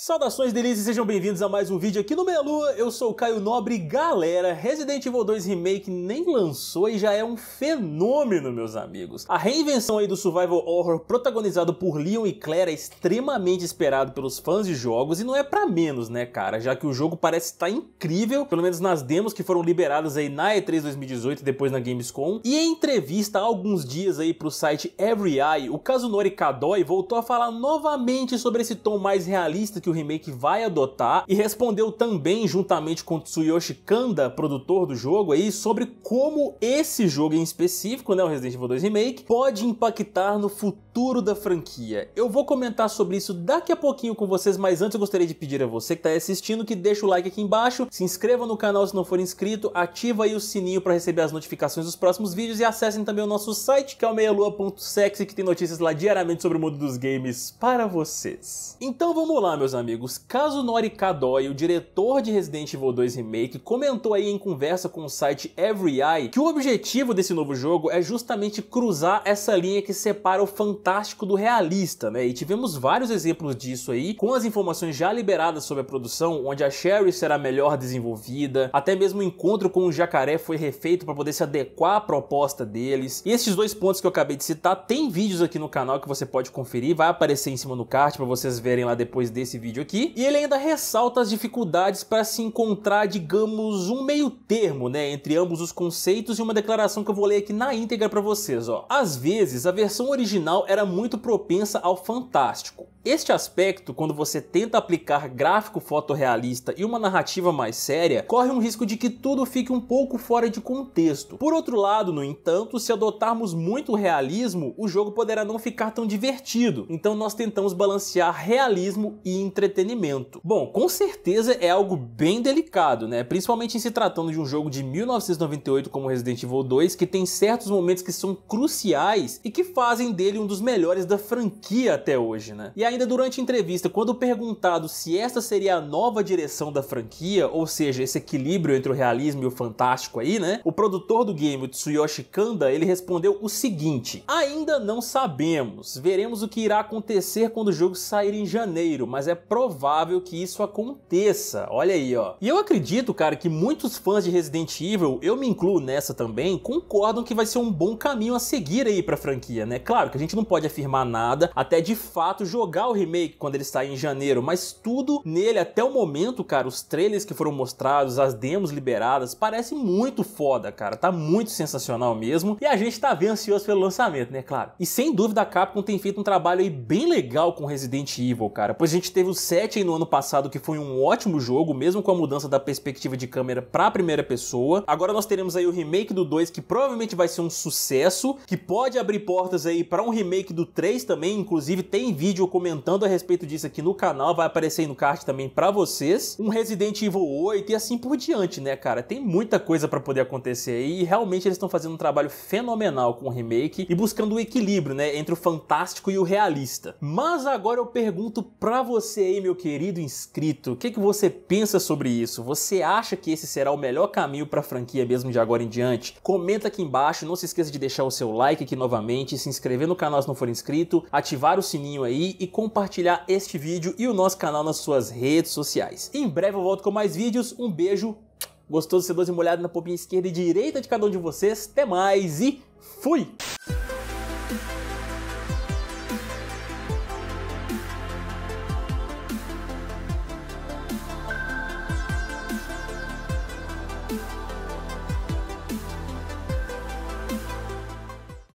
Saudações delícias, sejam bem-vindos a mais um vídeo aqui no Meia Lua, eu sou o Caio Nobre. Galera, Resident Evil 2 Remake nem lançou e já é um fenômeno, meus amigos. A reinvenção aí do survival horror protagonizado por Leon e Claire é extremamente esperado pelos fãs de jogos e não é para menos, né, cara? Já que o jogo parece estar tá incrível, pelo menos nas demos que foram liberadas aí na E3 2018 e depois na Gamescom. E em entrevista há alguns dias aí pro site Every Eye, o Kazunori Kadoi voltou a falar novamente sobre esse tom mais realista que que o remake vai adotar e respondeu também juntamente com Tsuyoshi Kanda, produtor do jogo aí, sobre como esse jogo em específico, né, o Resident Evil 2 Remake, pode impactar no futuro da franquia. Eu vou comentar sobre isso daqui a pouquinho com vocês, mas antes eu gostaria de pedir a você que está assistindo que deixa o like aqui embaixo, se inscreva no canal se não for inscrito, ativa aí o sininho para receber as notificações dos próximos vídeos e acessem também o nosso site que é o meialua.sexy que tem notícias lá diariamente sobre o mundo dos games para vocês. Então vamos lá, meus amigos amigos, Kazunori Kadoi, o diretor de Resident Evil 2 Remake, comentou aí em conversa com o site Every Eye que o objetivo desse novo jogo é justamente cruzar essa linha que separa o fantástico do realista, né? E tivemos vários exemplos disso aí, com as informações já liberadas sobre a produção, onde a Sherry será melhor desenvolvida, até mesmo o encontro com o jacaré foi refeito para poder se adequar à proposta deles. E esses dois pontos que eu acabei de citar, tem vídeos aqui no canal que você pode conferir, vai aparecer em cima no card para vocês verem lá depois desse vídeo vídeo aqui. E ele ainda ressalta as dificuldades para se encontrar, digamos, um meio termo, né, entre ambos os conceitos e uma declaração que eu vou ler aqui na íntegra para vocês, ó. Às vezes, a versão original era muito propensa ao fantástico. Este aspecto, quando você tenta aplicar gráfico fotorrealista e uma narrativa mais séria, corre um risco de que tudo fique um pouco fora de contexto. Por outro lado, no entanto, se adotarmos muito realismo, o jogo poderá não ficar tão divertido. Então nós tentamos balancear realismo e entretenimento. Bom, com certeza é algo bem delicado, né? Principalmente em se tratando de um jogo de 1998 como Resident Evil 2, que tem certos momentos que são cruciais e que fazem dele um dos melhores da franquia até hoje, né? E ainda durante a entrevista, quando perguntado se essa seria a nova direção da franquia, ou seja, esse equilíbrio entre o realismo e o fantástico aí, né? O produtor do game, o Tsuyoshi Kanda, ele respondeu o seguinte: "Ainda não sabemos. Veremos o que irá acontecer quando o jogo sair em janeiro, mas é provável que isso aconteça. Olha aí, ó. E eu acredito, cara, que muitos fãs de Resident Evil, eu me incluo nessa também, concordam que vai ser um bom caminho a seguir aí pra franquia, né? Claro que a gente não pode afirmar nada até de fato jogar o remake quando ele sair em janeiro, mas tudo nele até o momento, cara, os trailers que foram mostrados, as demos liberadas, parece muito foda, cara. Tá muito sensacional mesmo. E a gente tá bem ansioso pelo lançamento, né? Claro. E sem dúvida a Capcom tem feito um trabalho aí bem legal com Resident Evil, cara, pois a gente teve teve o 7 no ano passado, que foi um ótimo jogo, mesmo com a mudança da perspectiva de câmera para primeira pessoa. Agora nós teremos aí o remake do 2, que provavelmente vai ser um sucesso, que pode abrir portas aí para um remake do 3 também, inclusive tem vídeo comentando a respeito disso aqui no canal, vai aparecer aí no card também para vocês. Um Resident Evil 8 e assim por diante, né, cara? Tem muita coisa para poder acontecer aí e realmente eles estão fazendo um trabalho fenomenal com o remake e buscando o um equilíbrio, né, entre o fantástico e o realista. Mas agora eu pergunto para você você aí, meu querido inscrito, o que, que você pensa sobre isso? Você acha que esse será o melhor caminho para a franquia mesmo de agora em diante? Comenta aqui embaixo, não se esqueça de deixar o seu like aqui novamente, se inscrever no canal se não for inscrito, ativar o sininho aí e compartilhar este vídeo e o nosso canal nas suas redes sociais. Em breve eu volto com mais vídeos, um beijo, gostoso sedoso é e molhado na popinha esquerda e direita de cada um de vocês, até mais e fui!